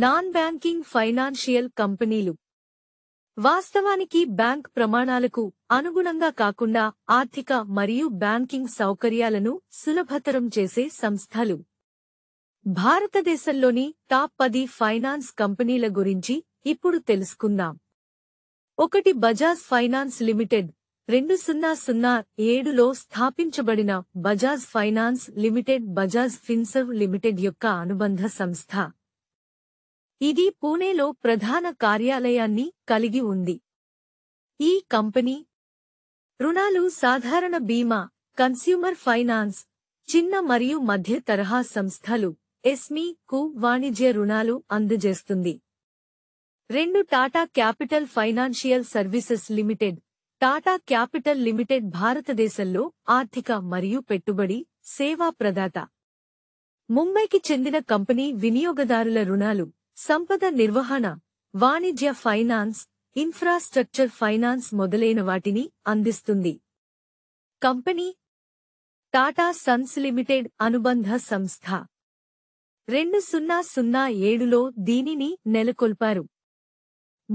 non banking financial కంపెనీలు వాస్తవానికి bank ప్రమాణాలకు అనుగుణంగా కాకుండా ఆర్థిక మరియు బ్యాంకింగ్ సౌకర్యాలను సులభతరం చేసే సంస్థలు భారతదేశంలోని టాప్ పది ఫైనాన్స్ కంపెనీల గురించి ఇప్పుడు తెలుసుకుందాం ఒకటి బజాజ్ ఫైనాన్స్ లిమిటెడ్ రెండు సున్నా సున్నా ఏడులో స్థాపించబడిన Bajaj Finance Limited Bajaj Finserv Limited యొక్క అనుబంధ సంస్థ ఇది పూణేలో ప్రధాన కార్యాలయాన్ని కలిగి ఉంది ఈ కంపెనీ రుణాలు సాధారణ బీమా కన్స్యూమర్ ఫైనాన్స్ చిన్న మరియు మధ్య తరహా సంస్థలు ఎస్మీ కు వాణిజ్య రుణాలు అందజేస్తుంది రెండు Tata Capital Financial Services Limited Tata Capital Limited భారతదేశంలో ఆర్థిక మరియు పెట్టుబడి సేవా ప్రదాత ముంబైకి చెందిన కంపెనీ వినియోగదారుల రుణాలు సంపద నిర్వహణ వాణిజ్య ఫైనాన్స్ ఇన్ఫ్రాస్ట్రక్చర్ ఫైనాన్స్ మొదలైన వాటిని అందిస్తుంది కంపెనీ టాటా సన్స్ లిమిటెడ్ అనుబంధ సంస్థ రెండు సున్నా సున్నా ఏడులో దీనిని నెలకొల్పారు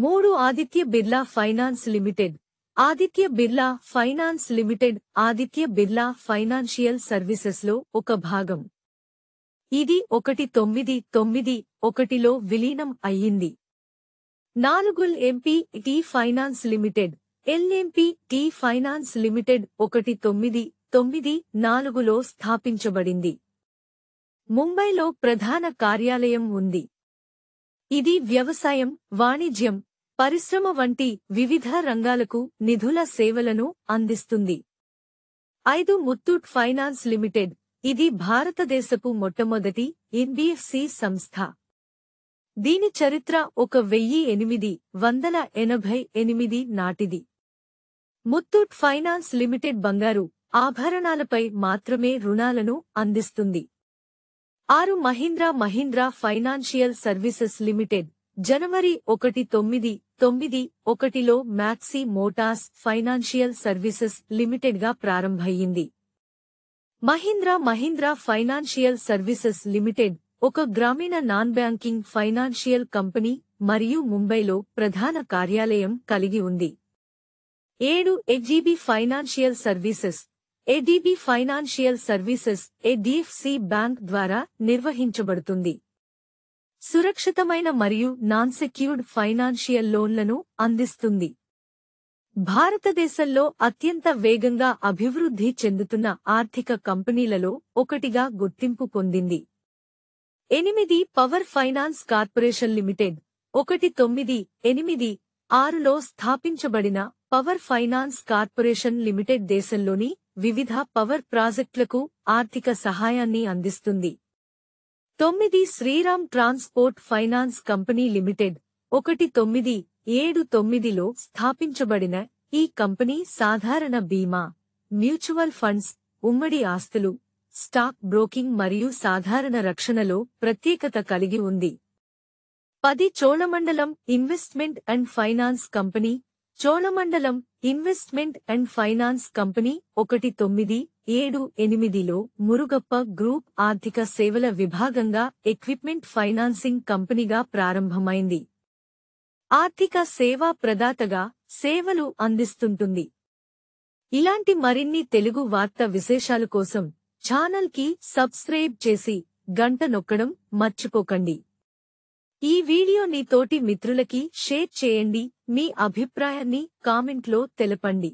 మూడు Aditya Birla Finance Limited Aditya Birla Finance Limited Aditya Birla Financial సర్వీసెస్లో ఒక భాగం ఇది ఒకటి తొమ్మిది తొమ్మిది ఒకటిలో విలీనం అయ్యింది నాలుగుల్ ఎంపీ టీ ఫైనాన్స్ లిమిటెడ్ ఎల్ఎంపీ టీ ఫైనాన్స్ లిమిటెడ్ ఒకటి తొమ్మిది తొమ్మిది నాలుగులో స్థాపించబడింది ముంబైలో ప్రధాన కార్యాలయం ఉంది ఇది వ్యవసాయం వాణిజ్యం పరిశ్రమ వంటి వివిధ రంగాలకు నిధుల సేవలను అందిస్తుంది ఐదు ముత్తూట్ ఫైనాన్స్ లిమిటెడ్ ఇది భారతదేశపు మొట్టమొదటి ఎన్బిఎఫ్సి సంస్థ దీని చరిత్ర ఒక వెయ్యి ఎనిమిది వందల ఎనభై ఎనిమిది నాటిది ముత్తూట్ ఫైనాన్స్ లిమిటెడ్ బంగారు ఆభరణాలపై మాత్రమే రుణాలను అందిస్తుంది ఆరు Mahindra Mahindra Financial Services Limited జనవరి ఒకటి తొమ్మిది తొమ్మిది ఒకటిలో మ్యాక్సీ మోటార్స్ ఫైనాన్షియల్ సర్వీసెస్ లిమిటెడ్గా ప్రారంభయ్యింది Mahindra Mahindra Financial Services Limited ఒక గ్రామీణ నాన్ బ్యాంకింగ్ ఫైనాన్షియల్ కంపెనీ మరియు ముంబైలో ప్రధాన కార్యాలయం కలిగి ఉంది ఏడు ఎడ్జీబీ Financial Services HDB Financial Services HDFC Bank ద్వారా నిర్వహించబడుతుంది సురక్షితమైన మరియు నాన్ సెక్యూర్డ్ ఫైనాన్షియల్ లోన్లను అందిస్తుంది భారతదేశంలో అత్యంత వేగంగా అభివృద్ధి చెందుతున్న ఆర్థిక కంపెనీలలో ఒకటిగా గుర్తింపు పొందింది ఎనిమిది పవర్ ఫైనాన్స్ కార్పొరేషన్ లిమిటెడ్ ఒకటి తొమ్మిది ఎనిమిది ఆరులో స్థాపించబడిన పవర్ ఫైనాన్స్ కార్పొరేషన్ లిమిటెడ్ దేశంలోని వివిధ పవర్ ప్రాజెక్టులకు ఆర్థిక సహాయాన్ని అందిస్తుంది తొమ్మిది Shriram Transport Finance Company Limited ఒకటి తొమ్మిది ఏడు తొమ్మిదిలో స్థాపించబడిన ఈ కంపెనీ సాధారణ బీమా మ్యూచువల్ ఫండ్స్ ఉమ్మడి ఆస్తులు స్టాక్ బ్రోకింగ్ మరియు సాధారణ రక్షణలో ప్రత్యేకత కలిగి ఉంది పది Cholamandalam Investment and Finance Company Cholamandalam Investment and Finance Company ఒకటి తొమ్మిది ఏడు ఎనిమిదిలో మురుగప్ప గ్రూప్ ఆర్థిక సేవల విభాగంగా ఎక్విప్మెంట్ ఫైనాన్సింగ్ కంపెనీగా ప్రారంభమైంది ఆర్థిక సేవా ప్రదాతగా సేవలు అందిస్తుంటుంది ఇలాంటి మరిన్ని తెలుగు వార్త విశేషాలు కోసం ఛానల్కి సబ్స్క్రైబ్ చేసి గంట నొక్కడం మర్చిపోకండి ఈ వీడియో తోటి మిత్రులకి షేర్ చేయండి మీ అభిప్రాయాన్ని కామెంట్లో తెలపండి